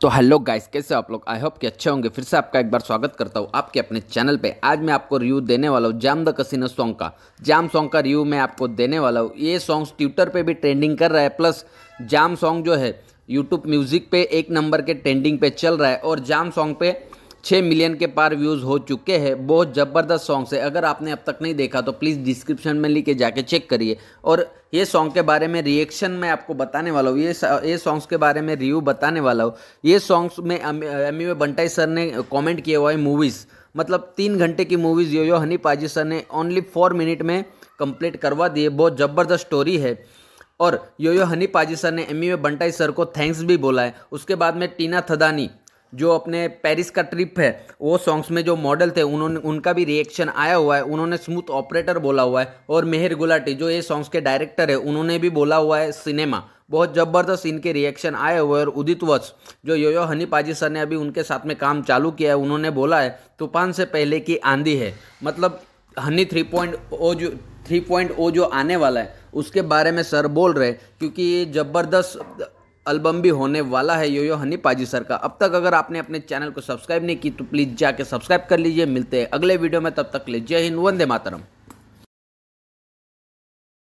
तो hello guys कैसे आप लोग आई होप कि अच्छे होंगे फिर से आपका एक बार स्वागत करता हूँ आपके अपने चैनल पे आज मैं आपको रिव्यू देने वाला हूँ जाम द कसिनो सॉन्ग का जाम सॉन्ग का रिव्यू मैं आपको देने वाला हूँ ये सॉन्ग्स ट्विटर पे भी ट्रेंडिंग कर रहा है प्लस जाम सॉन्ग जो है यूट्यूब म्यूज़िक पे एक नंबर के ट्रेंडिंग पे चल रहा है और जाम सॉन्ग पे छः मिलियन के पार व्यूज़ हो चुके हैं बहुत ज़बरदस्त सॉन्ग्स है अगर आपने अब तक नहीं देखा तो प्लीज़ डिस्क्रिप्शन में लिख के जाके चेक करिए और ये सॉन्ग के बारे में रिएक्शन मैं आपको बताने वाला हूँ ये ये सॉन्ग्स के बारे में रिव्यू बताने वाला हूँ ये सॉन्ग्स में एम यू बंटाई सर ने कॉमेंट किया हुआ है मूवीज़ मतलब तीन घंटे की मूवीज़ यो यो हनी पाजी सर ने ओनली फोर मिनट में कंप्लीट करवा दिए बहुत ज़बरदस्त स्टोरी है और यो यो हनी पाजी सर ने एम यू बंटाई सर को थैंक्स भी बोला है उसके बाद में टीना थदानी जो अपने पेरिस का ट्रिप है वो सॉन्ग्स में जो मॉडल थे उन्होंने उनका भी रिएक्शन आया हुआ है उन्होंने स्मूथ ऑपरेटर बोला हुआ है और मेहर गुलाटी जो ये सॉन्ग्स के डायरेक्टर है उन्होंने भी बोला हुआ है सिनेमा बहुत ज़बरदस्त इनके रिएक्शन आए हुए और उदित वत्स जो यो यो हनी पाजी सर ने अभी उनके साथ में काम चालू किया है उन्होंने बोला है तूफान से पहले की आंधी है मतलब हनी थ्री पॉइंट ओ जो थ्री पॉइंट ओ जो आने वाला है उसके बारे में सर बोल रहे क्योंकि ये ज़बरदस्त एल्बम भी होने वाला है यो यो हनी पाजी सर का अब तक अगर आपने अपने चैनल को सब्सक्राइब नहीं की तो प्लीज़ जाके सब्सक्राइब कर लीजिए मिलते हैं अगले वीडियो में तब तक ले जय हिंद वंदे मातरम